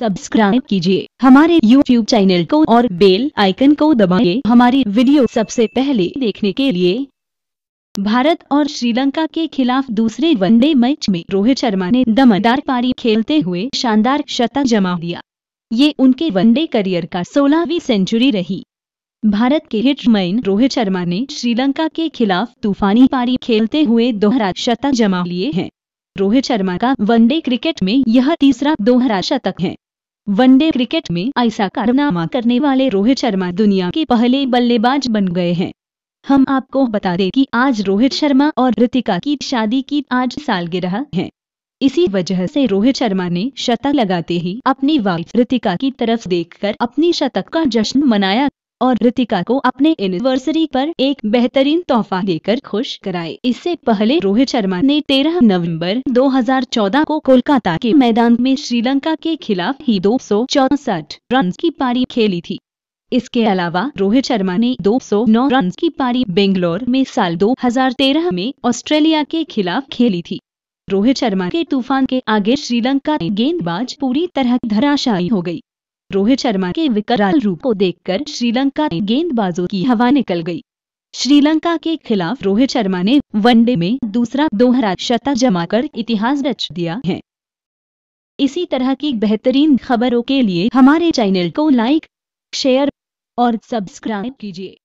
subscribe कीजिए हमारे YouTube channel को और बेल आइकन को दबाइए हमारी वीडियो सबसे पहले देखने के लिए भारत और श्रीलंका के खिलाफ दूसरे वनडे मैच में रोहित शर्मा ने दमदार पारी खेलते हुए शानदार शतक जमा दिया ये उनके वनडे करियर का सोलहवीं सेंचुरी रही भारत के हिटमैन रोहित शर्मा ने श्रीलंका के खिलाफ तूफानी पारी खेलते हुए दोहरा शतक जमा लिए हैं रोहित शर्मा का वनडे क्रिकेट में यह तीसरा दोहरा शतक है वनडे क्रिकेट में ऐसा कारनामा करने वाले रोहित शर्मा दुनिया के पहले बल्लेबाज बन गए हैं हम आपको बता दें कि आज रोहित शर्मा और ऋतिका की शादी की आज सालगिरह है इसी वजह से रोहित शर्मा ने शतक लगाते ही अपनी वाइफ ऋतिका की तरफ देखकर अपनी शतक का जश्न मनाया और रितिका को अपने एनिवर्सरी पर एक बेहतरीन तोहफा देकर खुश कराए इससे पहले रोहित शर्मा ने 13 नवंबर 2014 को कोलकाता के मैदान में श्रीलंका के खिलाफ ही दो रन की पारी खेली थी इसके अलावा रोहित शर्मा ने 209 रन की पारी बेंगलोर में साल 2013 में ऑस्ट्रेलिया के खिलाफ खेली थी रोहित शर्मा के तूफान के आगे श्रीलंका गेंदबाज पूरी तरह धराशायी हो गई रोहित शर्मा के विकराल रूप को देखकर श्रीलंका के गेंदबाजों की हवा निकल गई श्रीलंका के खिलाफ रोहित शर्मा ने वनडे में दूसरा दोहरा शतक जमाकर इतिहास रच दिया है इसी तरह की बेहतरीन खबरों के लिए हमारे चैनल को लाइक शेयर और सब्सक्राइब कीजिए